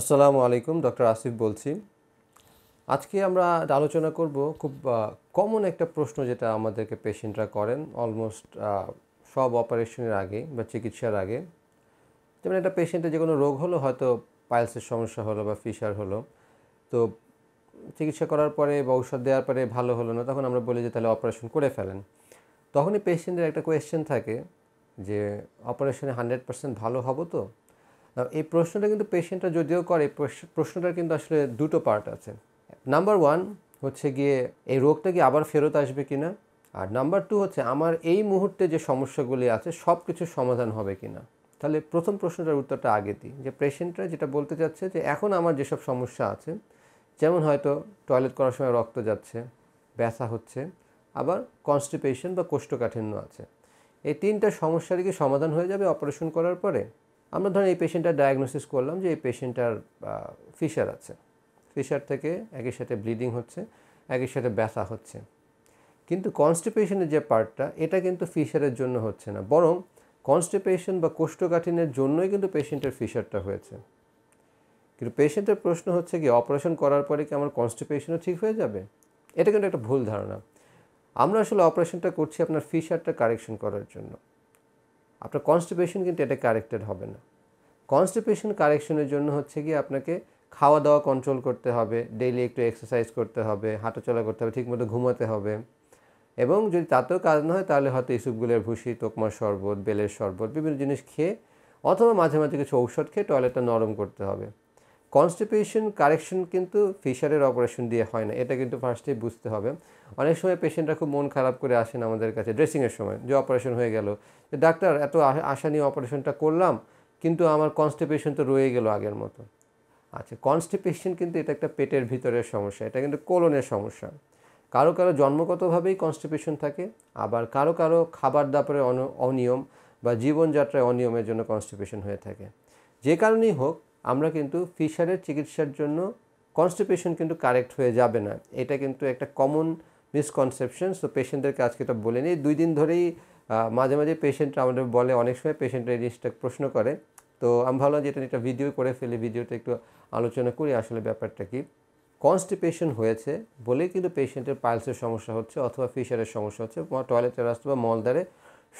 আসসালামু আলাইকুম ডক্টর আসিফ বলছি আজকে আমরা আলোচনা করব খুব কমন একটা প্রশ্ন যেটা আমাদেরকে পেশেন্টরা করেন অলমোস্ট সব অপারেশনের আগে বা চিকিৎসার আগে যেমন একটা পেশেন্টের যে কোনো রোগ হলো হয়তো পাইলসের সমস্যা হলো বা ফিশার হলো তো চিকিৎসা করার পরে বা ঔষধ দেওয়ার পরে ভালো হলো না তখন আমরা বলি যে তাহলে অপারেশন করে ফেলেন তখনই পেশেন্টের একটা কোয়েশ্চেন থাকে যে অপারেশনে হান্ড্রেড পার্সেন্ট ভালো হবো তো এই প্রশ্নটা কিন্তু পেশেন্টরা যদিও করে প্রশ্নটার কিন্তু আসলে দুটো পার্ট আছে নাম্বার ওয়ান হচ্ছে গিয়ে এই রোগটা কি আবার ফেরত আসবে কি না আর নাম্বার টু হচ্ছে আমার এই মুহূর্তে যে সমস্যাগুলি আছে সব কিছু সমাধান হবে কি না তাহলে প্রথম প্রশ্নটার উত্তরটা আগে দিই যে পেশেন্টরা যেটা বলতে চাচ্ছে যে এখন আমার যেসব সমস্যা আছে যেমন হয়তো টয়লেট করার সময় রক্ত যাচ্ছে ব্যথা হচ্ছে আবার কনস্টিপেশন বা কোষ্ঠকাঠিন্য আছে এই তিনটা সমস্যারই কি সমাধান হয়ে যাবে অপারেশন করার পরে আমরা ধরেন এই পেশেন্টটা ডায়াগনোসিস করলাম যে এই পেশেন্টটার ফিশার আছে ফিশার থেকে একই সাথে ব্লিডিং হচ্ছে একই সাথে ব্যথা হচ্ছে কিন্তু কনস্টিপেশনের যে পার্টটা এটা কিন্তু ফিশারের জন্য হচ্ছে না বরং কনস্টিপেশন বা কোষ্ঠকাঠিনের জন্যই কিন্তু পেশেন্টের ফিশারটা হয়েছে কিন্তু পেশেন্টের প্রশ্ন হচ্ছে কি অপারেশন করার পরে কি আমার কনস্টিপেশনও ঠিক হয়ে যাবে এটা কিন্তু একটা ভুল ধারণা আমরা আসলে অপারেশনটা করছি আপনার ফিশারটা কারেকশন করার জন্য আপনার কনস্টিপেশন কিন্তু এটা কারেক্টেড হবে না কনস্টিপেশন কারেকশনের জন্য হচ্ছে গিয়ে আপনাকে খাওয়া দাওয়া কন্ট্রোল করতে হবে ডেইলি একটু এক্সারসাইজ করতে হবে হাঁটাচলা করতে হবে ঠিকমতো ঘুমাতে হবে এবং যদি তাতেও কাজ না হয় তাহলে হয়তো ইসুপগুলের ভুসি তোকমার শরবত বেলের শরবত বিভিন্ন জিনিস খেয়ে অথবা মাঝে মাঝে কিছু ঔষধ খেয়ে টয়লেটটা নরম করতে হবে কনস্টিপেশন কারেকশন কিন্তু ফিশারের অপারেশন দিয়ে হয় না এটা কিন্তু ফার্স্টে বুঝতে হবে অনেক সময় পেশেন্টরা খুব মন খারাপ করে আসেন আমাদের কাছে ড্রেসিংয়ের সময় যে অপারেশন হয়ে গেল ডাক্তার এত আশা নিয়ে অপারেশনটা করলাম কিন্তু আমার কনস্টিপেশন তো রয়ে গেল আগের মতো আচ্ছা কনস্টিপেশন কিন্তু এটা একটা পেটের ভিতরের সমস্যা এটা কিন্তু কোলনের সমস্যা কারো কারো জন্মগতভাবেই কনস্টিপেশন থাকে আবার কারো কারো খাবার দাবারের অনিয়ম বা জীবনযাত্রায় অনিয়মের জন্য কনস্টিপেশন হয়ে থাকে যে কারণেই হোক আমরা কিন্তু ফিশারের চিকিৎসার জন্য কনস্টিপেশন কিন্তু কারেক্ট হয়ে যাবে না এটা কিন্তু একটা কমন মিসকনসেপশন সো পেশেন্টদেরকে আজকে এটা বলে নিই দুই দিন ধরেই মাঝে মাঝে পেশেন্ট আমাদের বলে অনেক সময় পেশেন্টরা এই জিনিসটা প্রশ্ন করে তো আমি ভাবলাম যে এটা একটা ভিডিও করে ফেলে ভিডিওতে একটু আলোচনা করি আসলে ব্যাপারটা কি কনস্টিপেশন হয়েছে বলেই কিন্তু পেশেন্টের পালসের সমস্যা হচ্ছে অথবা ফিশারের সমস্যা হচ্ছে টয়লেটের রাস্তা বা মলদারে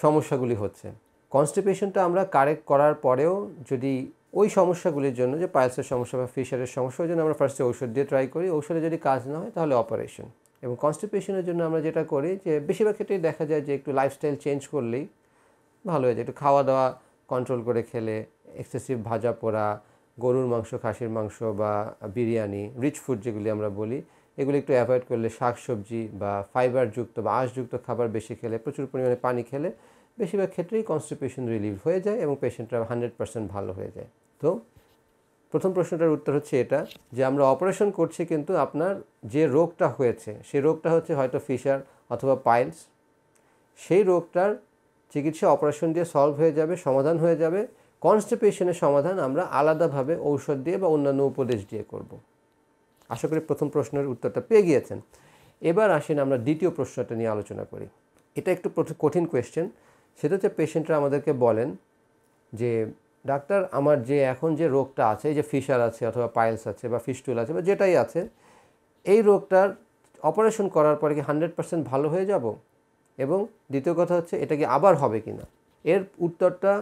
সমস্যাগুলি হচ্ছে কনস্টিপেশনটা আমরা কারেক্ট করার পরেও যদি ওই সমস্যাগুলির জন্য যে পাইলসের সমস্যা বা ফিশারের সমস্যা ওই জন্য আমরা ফার্স্টে ওষুধ দিয়ে ট্রাই করি ওষুধে যদি কাজ না হয় তাহলে অপারেশন এবং কনস্টিপেশনের জন্য আমরা যেটা করি যে বেশিরভাগ ক্ষেত্রেই দেখা যায় যে একটু লাইফস্টাইল চেঞ্জ করলেই ভালো হয়ে যায় একটু খাওয়া দাওয়া কন্ট্রোল করে খেলে এক্সেসিভ ভাজা পোড়া গরুর মাংস খাসির মাংস বা বিরিয়ানি রিচ ফুড যেগুলি আমরা বলি এগুলি একটু অ্যাভয়েড করলে শাক সবজি বা ফাইবারযুক্ত বা আঁশযুক্ত খাবার বেশি খেলে প্রচুর পরিমাণে পানি খেলে বেশিরভাগ ক্ষেত্রেই কনস্টিপেশন রিলিভ হয়ে যায় এবং পেশেন্টরা হান্ড্রেড পার্সেন্ট ভালো হয়ে যায় তো প্রথম প্রশ্নটার উত্তর হচ্ছে এটা যে আমরা অপারেশন করছি কিন্তু আপনার যে রোগটা হয়েছে সেই রোগটা হচ্ছে হয়তো ফিশার অথবা পাইলস সেই রোগটার চিকিৎসা অপারেশন দিয়ে সলভ হয়ে যাবে সমাধান হয়ে যাবে কনস্টিপেশনের সমাধান আমরা আলাদাভাবে ঔষধ দিয়ে বা অন্যান্য উপদেশ দিয়ে করব। আশা করি প্রথম প্রশ্নের উত্তরটা পেয়ে গিয়েছেন এবার আসেন আমরা দ্বিতীয় প্রশ্নটা নিয়ে আলোচনা করি এটা একটু কঠিন কোয়েশ্চেন সেটা হচ্ছে পেশেন্টরা আমাদেরকে বলেন যে ডাক্তার আমার যে এখন যে রোগটা আছে যে ফিশার আছে অথবা পাইলস আছে বা ফিস্টুল আছে বা যেটাই আছে এই রোগটার অপারেশন করার পরে কি হান্ড্রেড পার্সেন্ট ভালো হয়ে যাব এবং দ্বিতীয় কথা হচ্ছে এটা কি আবার হবে কি না এর উত্তরটা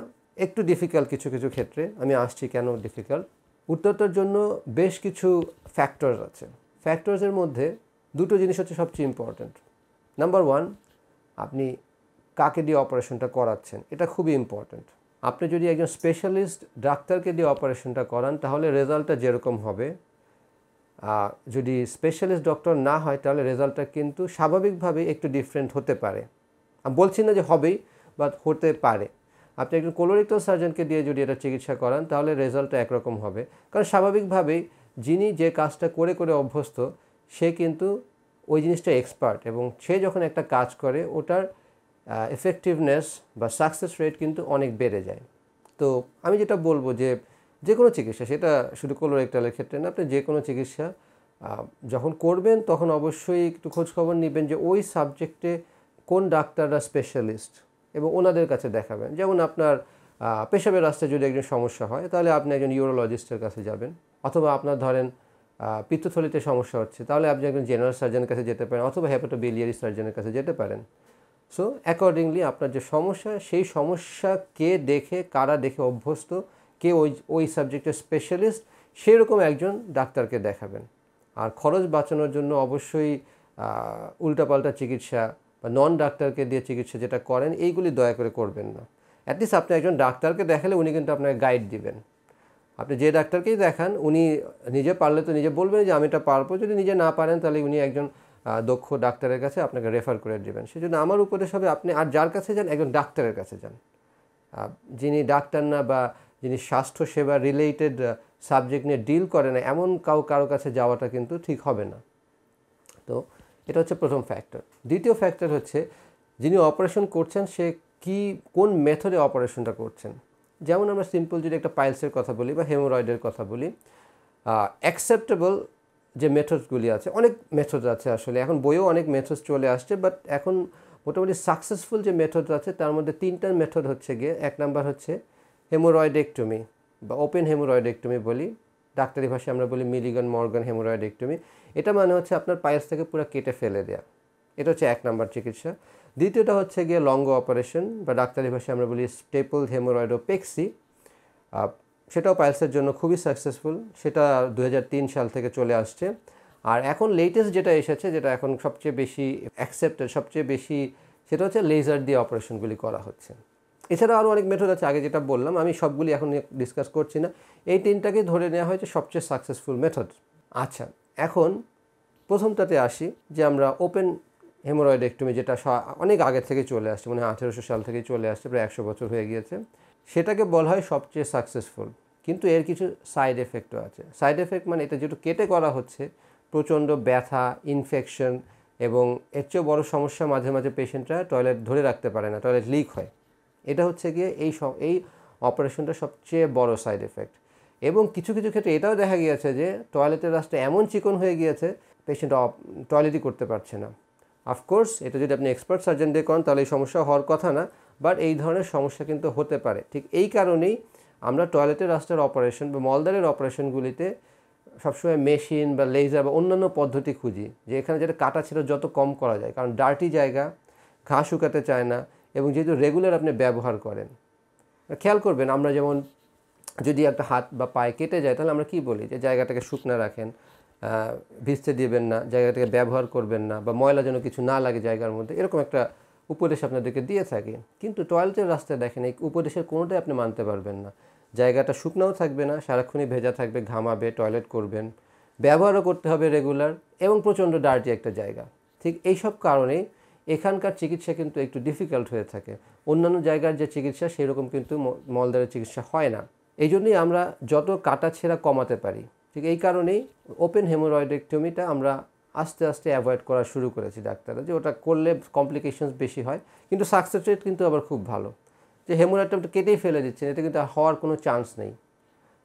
একটু ডিফিকাল্ট কিছু কিছু ক্ষেত্রে আমি আসছি কেন ডিফিকাল্ট উত্তরটার জন্য বেশ কিছু ফ্যাক্টরস আছে ফ্যাক্টরসের মধ্যে দুটো জিনিস হচ্ছে সবচেয়ে ইম্পর্ট্যান্ট নাম্বার ওয়ান আপনি কাকে দিয়ে অপারেশনটা করাচ্ছেন এটা খুবই ইম্পর্ট্যান্ট আপনি যদি একজন স্পেশালিস্ট ডাক্তারকে দিয়ে অপারেশনটা করান তাহলে রেজাল্টটা যেরকম হবে যদি স্পেশালিস্ট ডক্টর না হয় তাহলে রেজাল্টটা কিন্তু স্বাভাবিকভাবে একটু ডিফারেন্ট হতে পারে আমি বলছি না যে হবেই বাট হতে পারে আপনি একজন কোলোরেক্টাল সার্জনকে দিয়ে যদি এটা চিকিৎসা করান তাহলে রেজাল্টটা একরকম হবে কারণ স্বাভাবিকভাবেই যিনি যে কাজটা করে করে অভ্যস্ত সে কিন্তু ওই জিনিসটা এক্সপার্ট এবং সে যখন একটা কাজ করে ওটার এফেক্টিভনেস বা সাকসেস রেট কিন্তু অনেক বেড়ে যায় তো আমি যেটা বলবো যে যে কোনো চিকিৎসা সেটা শুধু কোলোরেক্টালের ক্ষেত্রে না আপনি যে কোনো চিকিৎসা যখন করবেন তখন অবশ্যই একটু খোঁজখবর নেবেন যে ওই সাবজেক্টে কোন ডাক্তাররা স্পেশালিস্ট এবং ওনাদের কাছে দেখাবেন যেমন আপনার পেশাবের রাস্তায় যদি একজন সমস্যা হয় তাহলে আপনি একজন ইউরোলজিস্টের কাছে যাবেন অথবা আপনার ধরেন পিত্তথলিতে সমস্যা হচ্ছে তাহলে আপনি একজন জেনারেল সার্জনের কাছে যেতে পারেন অথবা হ্যাপাটোবিলিয়ারি সার্জনের কাছে যেতে পারেন সো অ্যাকর্ডিংলি আপনার যে সমস্যা সেই সমস্যা কে দেখে কারা দেখে অভ্যস্ত কে ওই ওই সাবজেক্টের স্পেশালিস্ট সেরকম একজন ডাক্তারকে দেখাবেন আর খরচ বাঁচানোর জন্য অবশ্যই উল্টাপাল্টা চিকিৎসা বা নন ডাক্তারকে দিয়ে চিকিৎসা যেটা করেন এইগুলি দয়া করে করবেন না অ্যাটলিস্ট আপনি একজন ডাক্তারকে দেখালে উনি কিন্তু আপনাকে গাইড দিবেন আপনি যে ডাক্তারকেই দেখান উনি নিজে পারলে তো নিজে বলবেন যে আমি এটা পারবো যদি নিজে না পারেন তাহলে উনি একজন দক্ষ ডাক্তারের কাছে আপনাকে রেফার করে দেবেন সেজন্য আমার উপদেশ হবে আপনি আর যার কাছে যান একজন ডাক্তারের কাছে যান যিনি ডাক্তার না বা যিনি স্বাস্থ্যসেবা রিলেটেড সাবজেক্ট নিয়ে ডিল করে না এমন কাউ কারো কাছে যাওয়াটা কিন্তু ঠিক হবে না তো এটা হচ্ছে প্রথম ফ্যাক্টর দ্বিতীয় ফ্যাক্টর হচ্ছে যিনি অপারেশন করছেন সে কি কোন মেথডে অপারেশনটা করছেন যেমন আমরা সিম্পল যদি একটা পাইলসের কথা বলি বা হেমোরয়েডের কথা বলি অ্যাকসেপ্টেবল যে মেথডসগুলি আছে অনেক মেথড আছে আসলে এখন বইও অনেক মেথডস চলে আসছে বাট এখন মোটামুটি সাকসেসফুল যে মেথড আছে তার মধ্যে তিনটা মেথড হচ্ছে গিয়ে এক নাম্বার হচ্ছে হেমোরয়েডেক্টমি বা ওপেন হেমোরয়েডেক্টমি বলি ডাক্তারি ভাষায় আমরা বলি মিলিগন মর্গান হেমোরয়েডেক্টমি এটা মানে হচ্ছে আপনার পায়েস থেকে পুরো কেটে ফেলে দেয়া এটা হচ্ছে এক নাম্বার চিকিৎসা দ্বিতীয়টা হচ্ছে গিয়ে লঙ্গ অপারেশন বা ডাক্তারি ভাষায় আমরা বলি স্টেপল হেমোরয়েডোপেক্সি সেটাও পাইলসের জন্য খুবই সাকসেসফুল সেটা দু সাল থেকে চলে আসছে আর এখন লেটেস্ট যেটা এসেছে যেটা এখন সবচেয়ে বেশি অ্যাকসেপ্টেড সবচেয়ে বেশি সেটা হচ্ছে লেজার দিয়ে অপারেশনগুলি করা হচ্ছে এছাড়া আরও অনেক মেথড আছে আগে যেটা বললাম আমি সবগুলি এখন ডিসকাস করছি না এই তিনটাকেই ধরে নেওয়া হয়েছে সবচেয়ে সাকসেসফুল মেথড আচ্ছা এখন প্রথমটাতে আসি যে আমরা ওপেন একটুমি যেটা অনেক আগে থেকে চলে আসছে মানে আঠেরোশো সাল থেকে চলে আসছে প্রায় একশো বছর হয়ে গিয়েছে সেটাকে বলা হয় সবচেয়ে সাকসেসফুল কিন্তু এর কিছু সাইড এফেক্টও আছে সাইড এফেক্ট মানে এটা যেটা কেটে করা হচ্ছে প্রচণ্ড ব্যথা ইনফেকশন এবং এর চেয়েও বড়ো সমস্যা মাঝে মাঝে পেশেন্টরা টয়লেট ধরে রাখতে পারে না টয়লেট লিক হয় এটা হচ্ছে গিয়ে এই এই অপারেশনটা সবচেয়ে বড় সাইড এফেক্ট এবং কিছু কিছু ক্ষেত্রে এটাও দেখা গিয়েছে যে টয়লেটের রাস্তা এমন চিকন হয়ে গিয়েছে পেশেন্ট টয়লেটই করতে পারছে না অফকোর্স এটা যদি আপনি এক্সপার্ট সার্জেন্ট দিয়ে করেন তাহলে এই সমস্যা হওয়ার কথা না বাট এই ধরনের সমস্যা কিন্তু হতে পারে ঠিক এই কারণেই আমরা টয়লেটের রাস্তার অপারেশন বা মলদারের অপারেশনগুলিতে সবসময় মেশিন বা লেজার বা অন্যান্য পদ্ধতি খুঁজি যে এখানে যেটা কাটা ছিল যত কম করা যায় কারণ ডার্টি জায়গা ঘাস শুকাতে চায় না এবং যেহেতু রেগুলার আপনি ব্যবহার করেন খেয়াল করবেন আমরা যেমন যদি একটা হাত বা পায়ে কেটে যায় তাহলে আমরা কি বলি যে জায়গাটাকে শুকনো রাখেন ভিজতে দিবেন না জায়গাটাকে ব্যবহার করবেন না বা ময়লা যেন কিছু না লাগে জায়গার মধ্যে এরকম একটা উপদেশ আপনাদেরকে দিয়ে থাকি কিন্তু টয়লেটের রাস্তায় দেখেন এই উপদেশের কোনোটাই আপনি মানতে পারবেন না জায়গাটা শুকনাও থাকবে না সারাক্ষণই ভেজা থাকবে ঘামাবে টয়লেট করবেন ব্যবহারও করতে হবে রেগুলার এবং প্রচণ্ড ডার্টি একটা জায়গা ঠিক এইসব কারণেই এখানকার চিকিৎসা কিন্তু একটু ডিফিকাল্ট হয়ে থাকে অন্যান্য জায়গার যে চিকিৎসা সেই রকম কিন্তু মলদারের চিকিৎসা হয় না এই জন্যই আমরা যত কাটা ছেঁড়া কমাতে পারি ঠিক এই কারণেই ওপেন হেমোরয়েডেক্টমিটা আমরা আস্তে আস্তে অ্যাভয়েড করা শুরু করেছি ডাক্তাররা যে ওটা করলে কমপ্লিকেশনস বেশি হয় কিন্তু সাকসেস রেট কিন্তু আবার খুব ভালো যে হেমোরাইটমটা কেটেই ফেলে দিচ্ছেন এটা কিন্তু হওয়ার কোনো চান্স নেই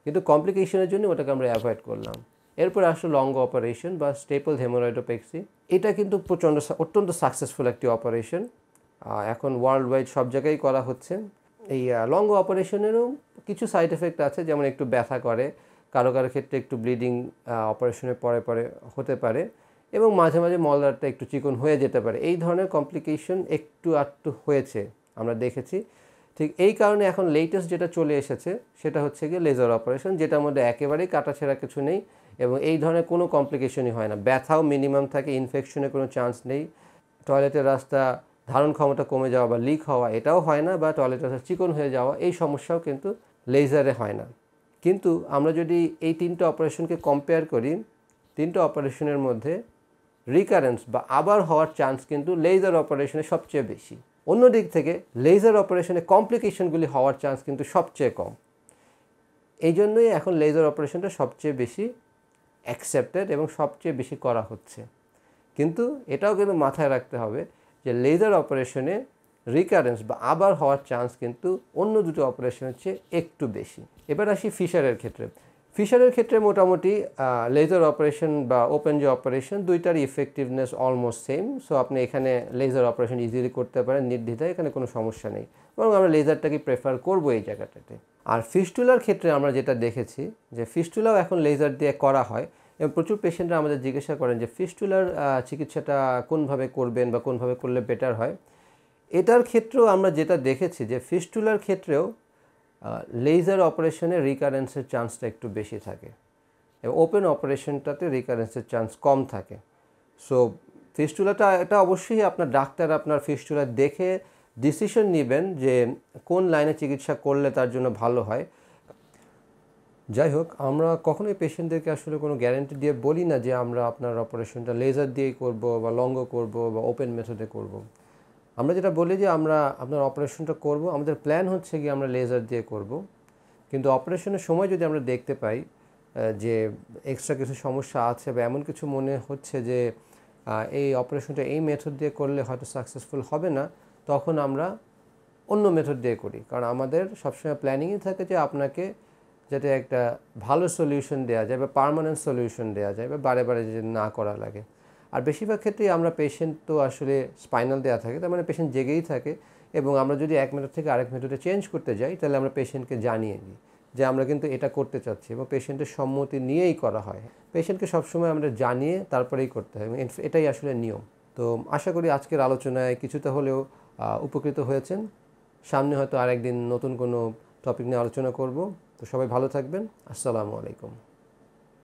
কিন্তু কমপ্লিকেশনের জন্য ওটাকে আমরা অ্যাভয়েড করলাম এরপর আসলো লং অপারেশন বা স্টেপল হেমোরাইটোপেক্সি এটা কিন্তু প্রচণ্ড অত্যন্ত সাকসেসফুল একটি অপারেশন এখন ওয়ার্ল্ড ওয়াইড সব জায়গায় করা হচ্ছে এই লং অপারেশনেরও কিছু সাইড এফেক্ট আছে যেমন একটু ব্যথা করে কারো কারো ক্ষেত্রে একটু ব্লিডিং অপারেশনের পরে পরে হতে পারে এবং মাঝে মাঝে মলদারটা একটু চিকন হয়ে যেতে পারে এই ধরনের কমপ্লিকেশন একটু আটটু হয়েছে আমরা দেখেছি ঠিক এই কারণে এখন লেটেস্ট যেটা চলে এসেছে সেটা হচ্ছে গিয়ে লেজার অপারেশন যেটার মধ্যে একেবারেই কাটা ছেঁড়া কিছু নেই এবং এই ধরনের কোনো কমপ্লিকেশনই হয় না ব্যথাও মিনিমাম থাকে ইনফেকশনের কোনো চান্স নেই টয়লেটের রাস্তা ধারণ ক্ষমতা কমে যাওয়া বা লিক হওয়া এটাও হয় না বা টয়লেট রাস্তা চিকন হয়ে যাওয়া এই সমস্যাও কিন্তু লেজারে হয় না কিন্তু আমরা যদি এই তিনটা অপারেশনকে কম্পেয়ার করি তিনটা অপারেশনের মধ্যে রিকারেন্স বা আবার হওয়ার চান্স কিন্তু লেজার অপারেশনে সবচেয়ে বেশি অন্য দিক থেকে লেজার অপারেশনে কমপ্লিকেশনগুলি হওয়ার চান্স কিন্তু সবচেয়ে কম এই জন্যই এখন লেজার অপারেশনটা সবচেয়ে বেশি অ্যাকসেপ্টেড এবং সবচেয়ে বেশি করা হচ্ছে কিন্তু এটাও কিন্তু মাথায় রাখতে হবে যে লেজার অপারেশনে রিকারেন্স বা আবার হওয়ার চান্স কিন্তু অন্য দুটো অপারেশনের চেয়ে একটু বেশি এবার আসি ফিশারের ক্ষেত্রে ফিশারের ক্ষেত্রে মোটামুটি লেজার অপারেশন বা ওপেন যে অপারেশন দুইটার ইফেক্টিভনেস অলমোস্ট সেম সো আপনি এখানে লেজার অপারেশন ইজিলি করতে পারেন নির্দ্বিধায় এখানে কোনো সমস্যা নেই বরং আমরা লেজারটাকে প্রেফার করবো এই জায়গাটাতে আর ফিস্টুলার ক্ষেত্রে আমরা যেটা দেখেছি যে ফিস্টুলাও এখন লেজার দিয়ে করা হয় এবং প্রচুর পেশেন্টরা আমাদের জিজ্ঞাসা করেন যে ফিস্টুলার চিকিৎসাটা কোনভাবে করবেন বা কোনভাবে করলে বেটার হয় এটার ক্ষেত্রেও আমরা যেটা দেখেছি যে ফিস্টুলার ক্ষেত্রেও লেজার অপারেশনে রিকারেন্সের চান্সটা একটু বেশি থাকে এবং ওপেন অপারেশনটাতে রিকারেন্সের চান্স কম থাকে সো ফিস্টুলাটা এটা অবশ্যই আপনার ডাক্তার আপনার ফিস্টুলা দেখে ডিসিশন নেবেন যে কোন লাইনে চিকিৎসা করলে তার জন্য ভালো হয় যাই হোক আমরা কখনোই পেশেন্টদেরকে আসলে কোনো গ্যারেন্টি দিয়ে বলি না যে আমরা আপনার অপারেশনটা লেজার দিয়েই করবো বা লঙ্গ করবো বা ওপেন মেথডে করবো আমরা যেটা বলি যে আমরা আপনার অপারেশনটা করব আমাদের প্ল্যান হচ্ছে গিয়ে আমরা লেজার দিয়ে করব কিন্তু অপারেশনের সময় যদি আমরা দেখতে পাই যে এক্সট্রা কিছু সমস্যা আছে বা এমন কিছু মনে হচ্ছে যে এই অপারেশনটা এই মেথড দিয়ে করলে হয়তো সাকসেসফুল হবে না তখন আমরা অন্য মেথড দিয়ে করি কারণ আমাদের সবসময় প্ল্যানিংই থাকে যে আপনাকে যাতে একটা ভালো সলিউশন দেওয়া যায় বা পারমানেন্ট সলিউশন দেওয়া যায় বা বারে বারে যদি না করা লাগে আর বেশিরভাগ ক্ষেত্রেই আমরা পেশেন্ট তো আসলে স্পাইনাল দেওয়া থাকে তার মানে পেশেন্ট জেগেই থাকে এবং আমরা যদি এক মেটার থেকে আরেক মেথডে চেঞ্জ করতে যাই তাহলে আমরা পেশেন্টকে জানিয়ে দিই যে আমরা কিন্তু এটা করতে চাচ্ছি এবং পেশেন্টের সম্মতি নিয়েই করা হয় পেশেন্টকে সবসময় আমরা জানিয়ে তারপরেই করতে হয় এটাই আসলে নিয়ম তো আশা করি আজকের আলোচনায় কিছুটা হলেও উপকৃত হয়েছেন সামনে হয়তো আরেকদিন নতুন কোনো টপিক নিয়ে আলোচনা করব তো সবাই ভালো থাকবেন আসসালামু আলাইকুম